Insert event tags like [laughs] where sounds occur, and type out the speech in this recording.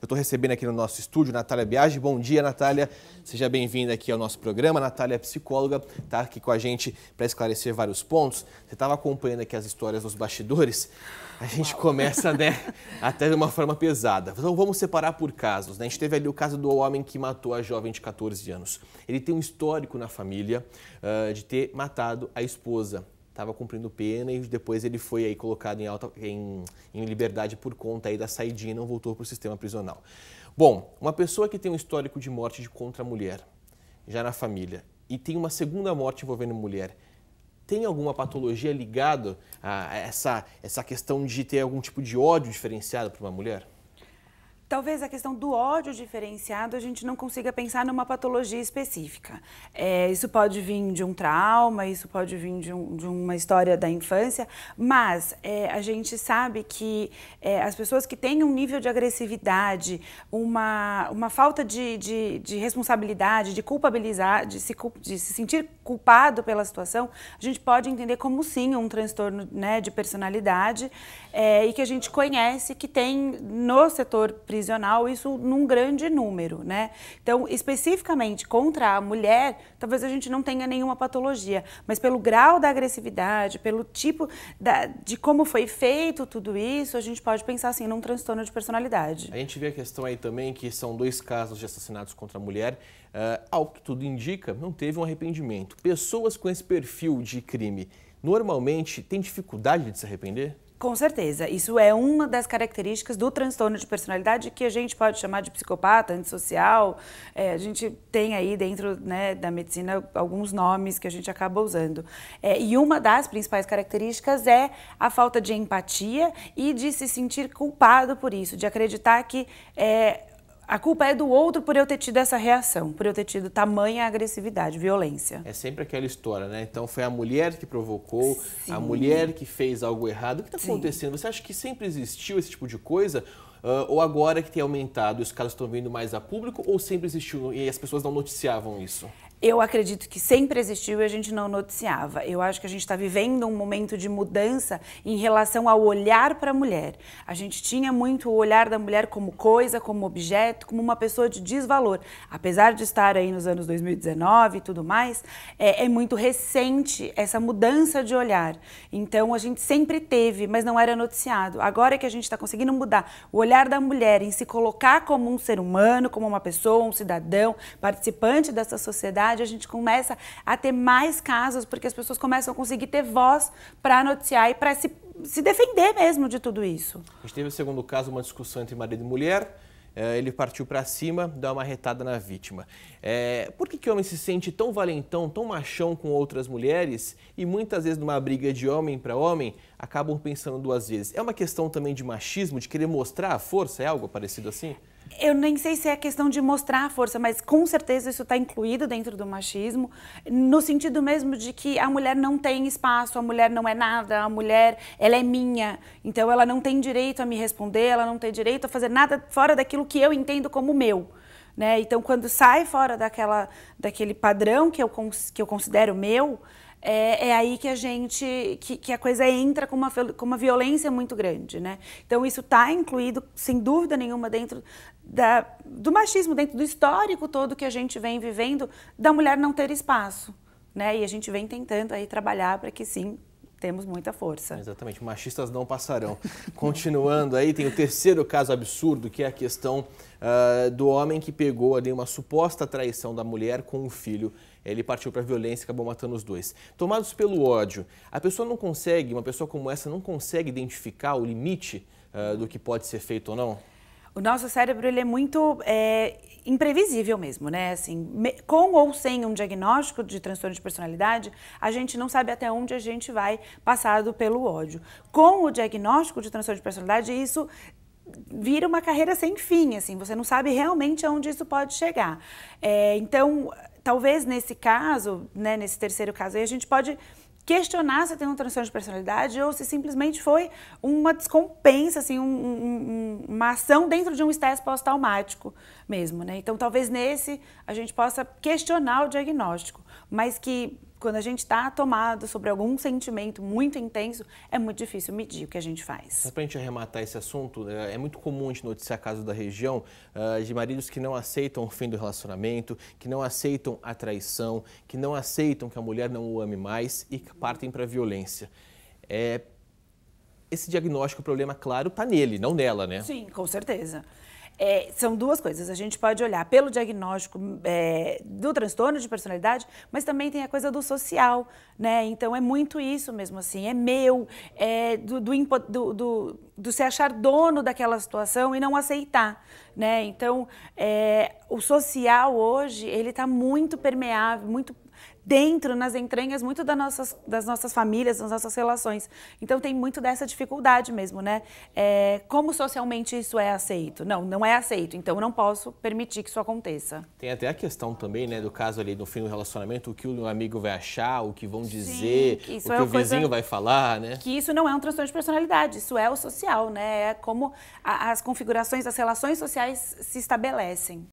Eu estou recebendo aqui no nosso estúdio Natália Biagi. Bom dia, Natália. Seja bem-vinda aqui ao nosso programa. Natália é psicóloga, está aqui com a gente para esclarecer vários pontos. Você estava acompanhando aqui as histórias dos bastidores. A gente Uau. começa, né, [laughs] até de uma forma pesada. Então vamos separar por casos, né? A gente teve ali o caso do homem que matou a jovem de 14 anos. Ele tem um histórico na família uh, de ter matado a esposa estava cumprindo pena e depois ele foi aí colocado em, alta, em, em liberdade por conta aí da saidinha e não voltou para o sistema prisional. Bom, uma pessoa que tem um histórico de morte de contra a mulher, já na família, e tem uma segunda morte envolvendo mulher, tem alguma patologia ligada a essa, essa questão de ter algum tipo de ódio diferenciado para uma mulher? Talvez a questão do ódio diferenciado a gente não consiga pensar numa patologia específica. É, isso pode vir de um trauma, isso pode vir de, um, de uma história da infância, mas é, a gente sabe que é, as pessoas que têm um nível de agressividade, uma, uma falta de, de, de responsabilidade, de culpabilizar, de se, de se sentir culpado pela situação, a gente pode entender como sim um transtorno né, de personalidade é, e que a gente conhece que tem no setor privado prisional, isso num grande número, né? Então, especificamente contra a mulher, talvez a gente não tenha nenhuma patologia, mas pelo grau da agressividade, pelo tipo da, de como foi feito tudo isso, a gente pode pensar assim num transtorno de personalidade. A gente vê a questão aí também que são dois casos de assassinatos contra a mulher. Uh, ao que tudo indica, não teve um arrependimento. Pessoas com esse perfil de crime normalmente têm dificuldade de se arrepender? Com certeza, isso é uma das características do transtorno de personalidade que a gente pode chamar de psicopata, antissocial. É, a gente tem aí dentro né, da medicina alguns nomes que a gente acaba usando. É, e uma das principais características é a falta de empatia e de se sentir culpado por isso, de acreditar que é, a culpa é do outro por eu ter tido essa reação, por eu ter tido tamanha agressividade, violência. É sempre aquela história, né? Então foi a mulher que provocou, Sim. a mulher que fez algo errado. O que está acontecendo? Você acha que sempre existiu esse tipo de coisa? Uh, ou agora que tem aumentado, os casos estão vindo mais a público, ou sempre existiu e as pessoas não noticiavam isso? eu acredito que sempre existiu e a gente não noticiava. Eu acho que a gente está vivendo um momento de mudança em relação ao olhar para a mulher. A gente tinha muito o olhar da mulher como coisa, como objeto, como uma pessoa de desvalor. Apesar de estar aí nos anos 2019 e tudo mais, é, é muito recente essa mudança de olhar. Então a gente sempre teve, mas não era noticiado. Agora é que a gente está conseguindo mudar o olhar da mulher em se colocar como um ser humano, como uma pessoa, um cidadão, participante dessa sociedade a gente começa a ter mais casos, porque as pessoas começam a conseguir ter voz para noticiar e para se, se defender mesmo de tudo isso. A gente teve o segundo caso, uma discussão entre marido e mulher é, ele partiu para cima, dá uma retada na vítima. É, por que, que o homem se sente tão valentão, tão machão com outras mulheres e muitas vezes numa briga de homem para homem acabam pensando duas vezes? É uma questão também de machismo, de querer mostrar a força? É algo parecido assim? eu nem sei se é questão de mostrar a força, mas com certeza isso está incluído dentro do machismo, no sentido mesmo de que a mulher não tem espaço, a mulher não é nada, a mulher ela é minha, então ela não tem direito a me responder, ela não tem direito a fazer nada fora daquilo que eu entendo como meu. Né? Então, quando sai fora daquela, daquele padrão que eu, que eu considero meu, é, é aí que a gente, que, que a coisa entra com uma, com uma violência muito grande, né? Então isso está incluído, sem dúvida nenhuma, dentro da, do machismo, dentro do histórico todo que a gente vem vivendo, da mulher não ter espaço, né? E a gente vem tentando aí trabalhar para que sim, temos muita força. Exatamente, machistas não passarão. [laughs] Continuando aí, tem o terceiro caso absurdo, que é a questão uh, do homem que pegou ali uma suposta traição da mulher com o filho ele partiu para a violência e acabou matando os dois. Tomados pelo ódio, a pessoa não consegue, uma pessoa como essa não consegue identificar o limite uh, do que pode ser feito ou não? O nosso cérebro ele é muito é, imprevisível mesmo, né? Assim, com ou sem um diagnóstico de transtorno de personalidade, a gente não sabe até onde a gente vai passado pelo ódio. Com o diagnóstico de transtorno de personalidade, isso vira uma carreira sem fim, assim, você não sabe realmente aonde isso pode chegar. É, então, talvez nesse caso, né, nesse terceiro caso, aí a gente pode questionar se tem um transtorno de personalidade ou se simplesmente foi uma descompensa, assim, um, um, uma ação dentro de um estresse pós-traumático mesmo, né? Então, talvez nesse a gente possa questionar o diagnóstico, mas que quando a gente está tomado sobre algum sentimento muito intenso, é muito difícil medir o que a gente faz. Para a gente arrematar esse assunto, né, é muito comum a gente noticiar casos da região ah, de maridos que não aceitam o fim do relacionamento, que não aceitam a traição, que não aceitam que a mulher não o ame mais e que partem para a violência. É, esse diagnóstico, o problema, claro, está nele, não nela, né? Sim, com certeza é, são duas coisas. A gente pode olhar pelo diagnóstico é, do transtorno de personalidade, mas também tem a coisa do social, né? Então é muito isso mesmo, assim, é meu, é do, do, do, do, do se achar dono daquela situação e não aceitar, né? Então é, o social hoje ele está muito permeável, muito dentro, nas entranhas, muito das nossas, das nossas famílias, das nossas relações. Então tem muito dessa dificuldade mesmo, né? É, como socialmente isso é aceito? Não, não é aceito, então eu não posso permitir que isso aconteça. Tem até a questão também, né, do caso ali no fim do relacionamento, o que o amigo vai achar, o que vão dizer, Sim, o é que é o vizinho vai falar, né? Que isso não é um transtorno de personalidade, isso é o social, né? É como a, as configurações das relações sociais se estabelecem.